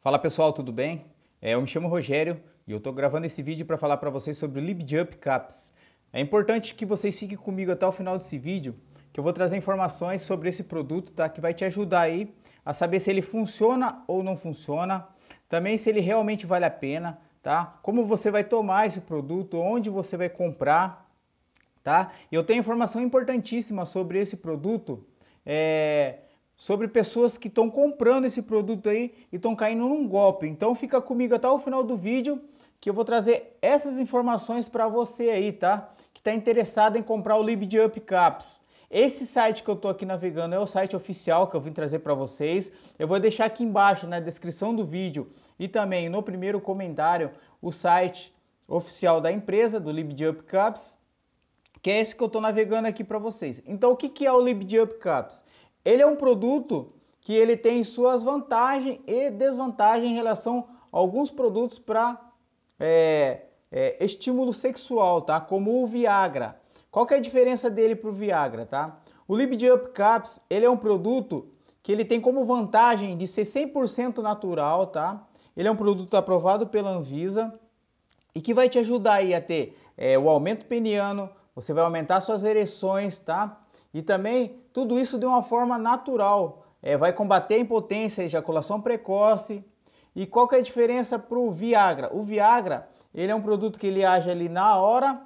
Fala pessoal, tudo bem? É, eu me chamo Rogério e eu estou gravando esse vídeo para falar para vocês sobre o LibJump Caps. É importante que vocês fiquem comigo até o final desse vídeo, que eu vou trazer informações sobre esse produto, tá? Que vai te ajudar aí a saber se ele funciona ou não funciona, também se ele realmente vale a pena, tá? Como você vai tomar esse produto, onde você vai comprar, tá? Eu tenho informação importantíssima sobre esse produto, é sobre pessoas que estão comprando esse produto aí e estão caindo num golpe. Então fica comigo até o final do vídeo que eu vou trazer essas informações para você aí, tá? Que está interessado em comprar o Libid Caps. Esse site que eu estou aqui navegando é o site oficial que eu vim trazer para vocês. Eu vou deixar aqui embaixo na descrição do vídeo e também no primeiro comentário o site oficial da empresa, do Libid Caps, que é esse que eu estou navegando aqui para vocês. Então o que, que é o Libid Caps? Ele é um produto que ele tem suas vantagens e desvantagens em relação a alguns produtos para é, é, estímulo sexual, tá? Como o Viagra. Qual que é a diferença dele para o Viagra, tá? O Libid Up Caps, ele é um produto que ele tem como vantagem de ser 100% natural, tá? Ele é um produto aprovado pela Anvisa e que vai te ajudar aí a ter é, o aumento peniano, você vai aumentar suas ereções, tá? E também tudo isso de uma forma natural. É, vai combater a impotência, a ejaculação precoce. E qual que é a diferença para o Viagra? O Viagra, ele é um produto que ele age ali na hora,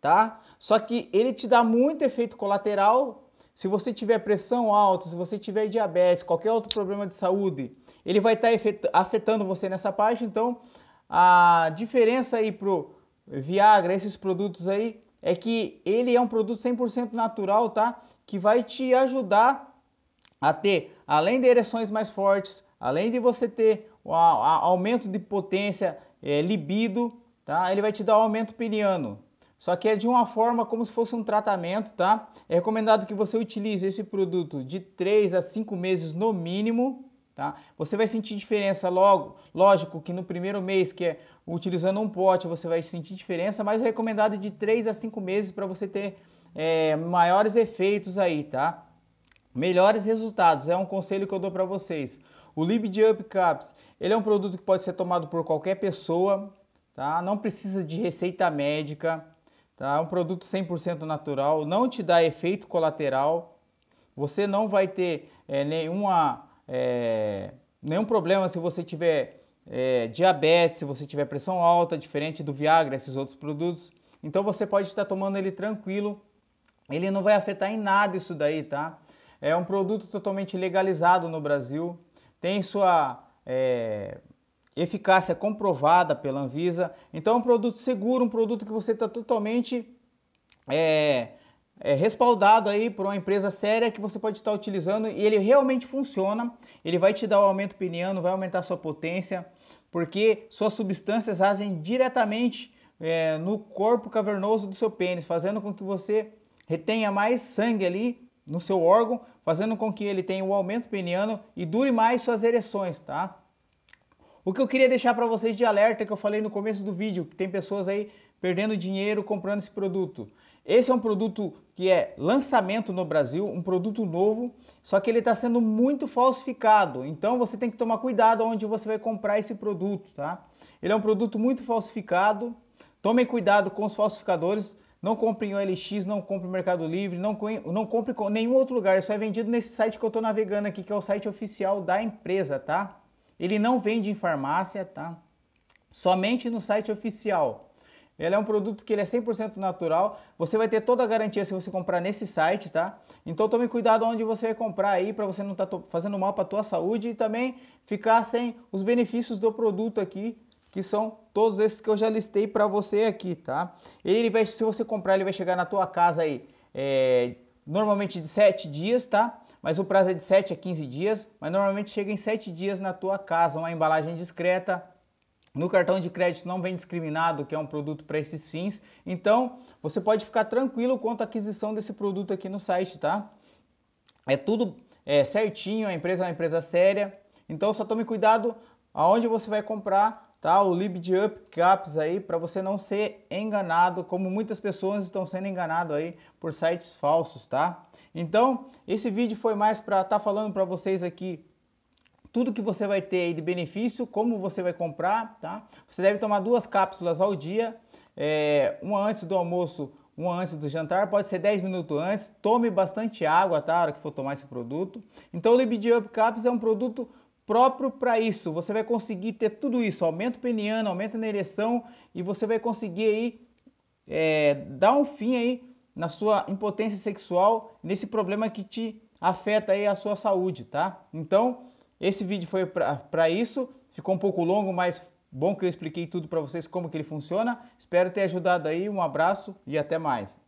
tá? Só que ele te dá muito efeito colateral. Se você tiver pressão alta, se você tiver diabetes, qualquer outro problema de saúde, ele vai tá estar afetando você nessa parte. Então, a diferença aí pro Viagra, esses produtos aí, é que ele é um produto 100% natural, tá? Que vai te ajudar a ter, além de ereções mais fortes, além de você ter o aumento de potência, é, libido, tá? Ele vai te dar um aumento peniano. Só que é de uma forma como se fosse um tratamento, tá? É recomendado que você utilize esse produto de 3 a 5 meses no mínimo, Tá? Você vai sentir diferença logo, lógico que no primeiro mês, que é utilizando um pote, você vai sentir diferença, mas o recomendado é de 3 a 5 meses para você ter é, maiores efeitos aí, tá? Melhores resultados, é um conselho que eu dou para vocês. O Libid Up Caps, ele é um produto que pode ser tomado por qualquer pessoa, tá? Não precisa de receita médica, tá? É um produto 100% natural, não te dá efeito colateral, você não vai ter é, nenhuma é, nenhum problema se você tiver é, diabetes, se você tiver pressão alta, diferente do Viagra, esses outros produtos. Então você pode estar tomando ele tranquilo, ele não vai afetar em nada isso daí, tá? É um produto totalmente legalizado no Brasil, tem sua é, eficácia comprovada pela Anvisa, então é um produto seguro, um produto que você está totalmente é, é, respaldado aí por uma empresa séria que você pode estar utilizando e ele realmente funciona. Ele vai te dar o um aumento peniano, vai aumentar sua potência, porque suas substâncias agem diretamente é, no corpo cavernoso do seu pênis, fazendo com que você retenha mais sangue ali no seu órgão, fazendo com que ele tenha o um aumento peniano e dure mais suas ereções, tá? O que eu queria deixar para vocês de alerta que eu falei no começo do vídeo, que tem pessoas aí perdendo dinheiro comprando esse produto. Esse é um produto que é lançamento no Brasil, um produto novo, só que ele está sendo muito falsificado. Então você tem que tomar cuidado onde você vai comprar esse produto, tá? Ele é um produto muito falsificado. Tomem cuidado com os falsificadores. Não compre em OLX, não compre Mercado Livre, não, não compre em nenhum outro lugar. Isso é vendido nesse site que eu estou navegando aqui, que é o site oficial da empresa, tá? Ele não vende em farmácia, tá? Somente no site oficial. Ele é um produto que ele é 100% natural. Você vai ter toda a garantia se você comprar nesse site, tá? Então tome cuidado onde você vai comprar aí para você não estar tá fazendo mal para a tua saúde e também ficar sem os benefícios do produto aqui, que são todos esses que eu já listei para você aqui, tá? Ele vai, se você comprar, ele vai chegar na tua casa aí, é, normalmente de 7 dias, tá? Mas o prazo é de 7 a 15 dias, mas normalmente chega em 7 dias na tua casa, uma embalagem discreta, no cartão de crédito não vem discriminado, que é um produto para esses fins. Então, você pode ficar tranquilo quanto à aquisição desse produto aqui no site, tá? É tudo é, certinho, a empresa é uma empresa séria. Então, só tome cuidado aonde você vai comprar, tá? O LibDup Caps aí, para você não ser enganado, como muitas pessoas estão sendo enganadas aí por sites falsos, tá? Então, esse vídeo foi mais para estar tá falando para vocês aqui tudo que você vai ter aí de benefício, como você vai comprar, tá? Você deve tomar duas cápsulas ao dia, é, uma antes do almoço, uma antes do jantar, pode ser 10 minutos antes. Tome bastante água, tá? A hora que for tomar esse produto. Então o Libid Up Caps é um produto próprio para isso. Você vai conseguir ter tudo isso, aumento peniano, aumento na ereção e você vai conseguir aí é, dar um fim aí na sua impotência sexual, nesse problema que te afeta aí a sua saúde, tá? Então, esse vídeo foi para isso, ficou um pouco longo, mas bom que eu expliquei tudo para vocês como que ele funciona. Espero ter ajudado aí, um abraço e até mais.